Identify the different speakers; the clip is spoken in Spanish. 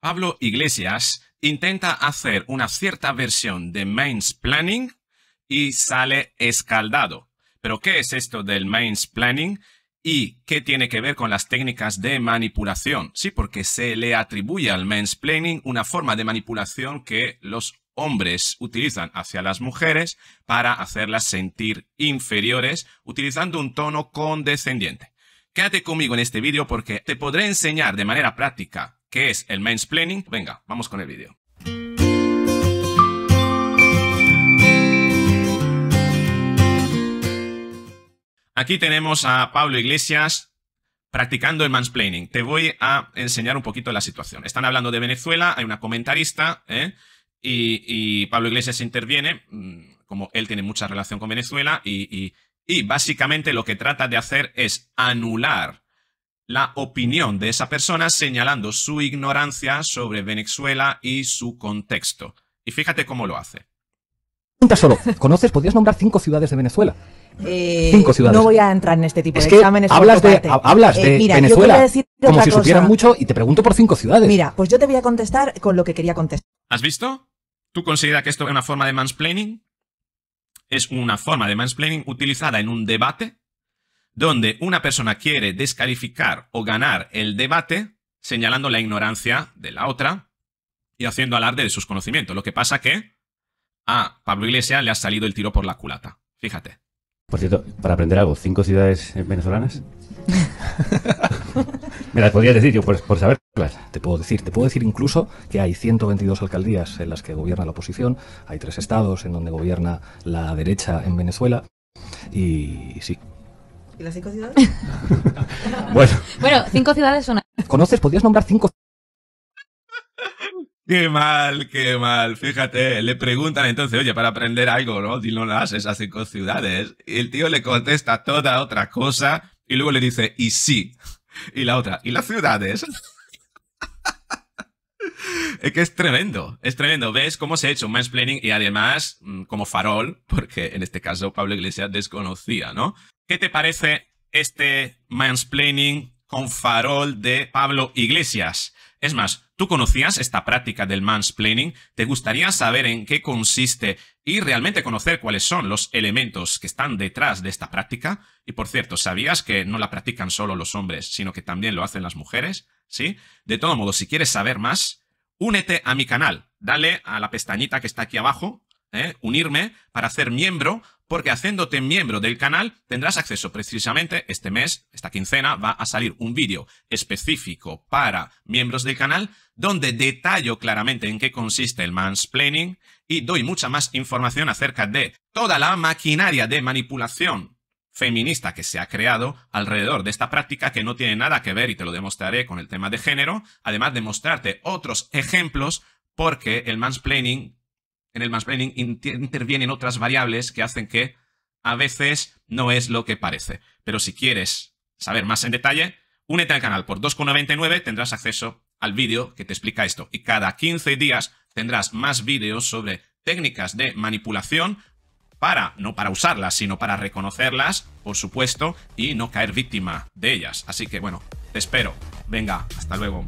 Speaker 1: Pablo Iglesias intenta hacer una cierta versión de planning y sale escaldado. ¿Pero qué es esto del planning ¿Y qué tiene que ver con las técnicas de manipulación? Sí, porque se le atribuye al planning una forma de manipulación que los hombres utilizan hacia las mujeres para hacerlas sentir inferiores utilizando un tono condescendiente. Quédate conmigo en este vídeo porque te podré enseñar de manera práctica ¿Qué es el mansplaining? Venga, vamos con el vídeo. Aquí tenemos a Pablo Iglesias practicando el mansplaining. Te voy a enseñar un poquito la situación. Están hablando de Venezuela, hay una comentarista ¿eh? y, Pablo Iglesias interviene, mm, como él tiene mucha relación con Venezuela, y básicamente lo que trata de hacer es anular la opinión de esa persona señalando su ignorancia sobre Venezuela y su contexto. Y fíjate cómo lo hace. Pregunta solo, ¿conoces? Podrías nombrar cinco ciudades de Venezuela. Eh, cinco ciudades. No voy a entrar en este tipo de es Hablas de, eh, Venezuela como si supieran mucho y te pregunto por cinco ciudades. Mira, pues yo te voy a contestar con lo que quería contestar. ¿Has visto? ¿Tú consideras que esto es una forma de mansplaining? Es una forma de mansplaining utilizada en un debate donde una persona quiere descalificar o ganar el debate señalando la ignorancia de la otra y haciendo alarde de sus conocimientos. Lo que pasa que a Pablo Iglesias le ha salido el tiro por la culata. Fíjate. Por cierto, para aprender algo, ¿cinco ciudades venezolanas? Me las podrías decir yo por, saber. saberlas. Te puedo decir, te puedo decir incluso que hay 122 alcaldías en las que gobierna la oposición, hay tres estados en donde gobierna la derecha en Venezuela y sí, ¿Y las cinco ciudades? bueno. cinco ciudades son. ¿Conoces? ¿Podrías nombrar cinco Qué mal, qué mal. Fíjate, le preguntan entonces, oye, para aprender algo, ¿no? Dilo las esas cinco ciudades. Y el tío le contesta toda otra cosa y luego le dice, y sí. Y la otra, y las ciudades. es que es tremendo, es tremendo. ¿Ves cómo se ha hecho un mansplaining y además mm, como farol? Porque en este caso Pablo Iglesias desconocía, ¿no? ¿Qué te parece este mansplaining con farol de Pablo Iglesias? Es más, ¿tú conocías esta práctica del mansplaining? ¿Te gustaría saber en qué consiste y realmente conocer cuáles son los elementos que están detrás de esta práctica? Y por cierto, ¿sabías que no la practican solo los hombres, sino que también lo hacen las mujeres? ¿Sí? De todo modo, si quieres saber más, únete a mi canal. Dale a la pestañita que está aquí abajo, ¿eh? unirme para hacer miembro, porque haciéndote miembro del canal tendrás acceso precisamente este mes, esta quincena, va a salir un vídeo específico para miembros del canal donde detallo claramente en qué consiste el mansplaining y doy mucha más información acerca de toda la maquinaria de manipulación feminista que se ha creado alrededor de esta práctica que no tiene nada que ver y te lo demostraré con el tema de género, además de mostrarte otros ejemplos porque el mansplaining en el mansplaining intervienen otras variables que hacen que a veces no es lo que parece. Pero si quieres saber más en detalle, únete al canal. Por 2,99 tendrás acceso al vídeo que te explica esto. Y cada 15 días tendrás más vídeos sobre técnicas de manipulación para, no para usarlas, sino para reconocerlas, por supuesto, y no caer víctima de ellas. Así que bueno, te espero. Venga, hasta luego.